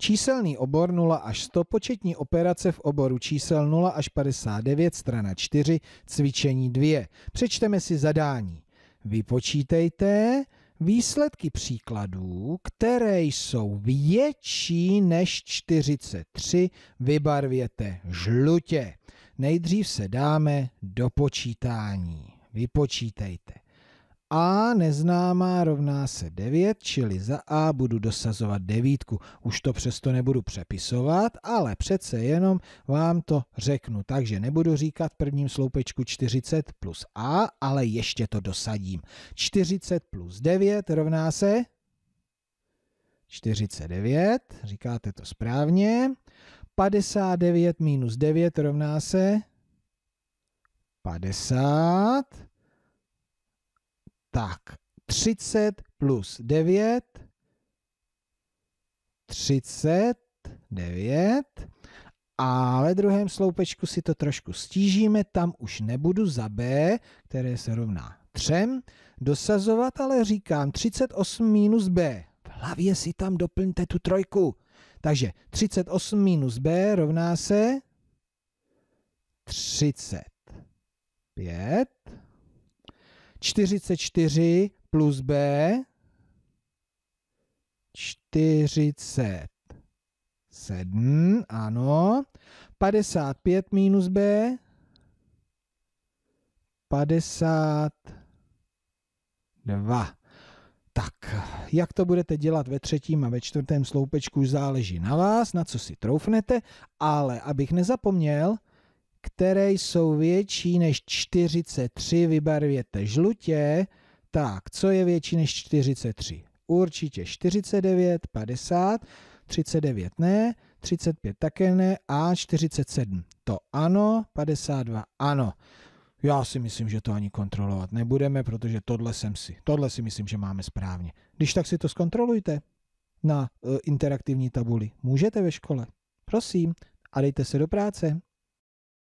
Číselný obor 0 až 100, početní operace v oboru čísel 0 až 59, strana 4, cvičení 2. Přečteme si zadání. Vypočítejte výsledky příkladů, které jsou větší než 43, vybarvěte žlutě. Nejdřív se dáme do počítání. Vypočítejte. A neznámá rovná se 9, čili za A budu dosazovat devítku. Už to přesto nebudu přepisovat, ale přece jenom vám to řeknu. Takže nebudu říkat prvním sloupečku 40 plus A, ale ještě to dosadím. 40 plus 9 rovná se 49, říkáte to správně. 59 minus 9 rovná se 50. Tak, 30 plus 9, 39. A ve druhém sloupečku si to trošku stížíme, tam už nebudu za B, které se rovná 3, dosazovat, ale říkám 38 minus B. V hlavě si tam doplňte tu trojku. Takže 38 minus B rovná se 35. 44 plus B 47, ano. 55 minus B 52. Tak, jak to budete dělat ve třetím a ve čtvrtém sloupečku záleží na vás, na co si troufnete, ale abych nezapomněl, které jsou větší než 43, vybarvěte žlutě. Tak, co je větší než 43? Určitě 49, 50, 39 ne, 35 také ne a 47. To ano, 52 ano. Já si myslím, že to ani kontrolovat nebudeme, protože tohle jsem si, tohle si myslím, že máme správně. Když tak si to zkontrolujte na eh, interaktivní tabuli. Můžete ve škole. Prosím a dejte se do práce.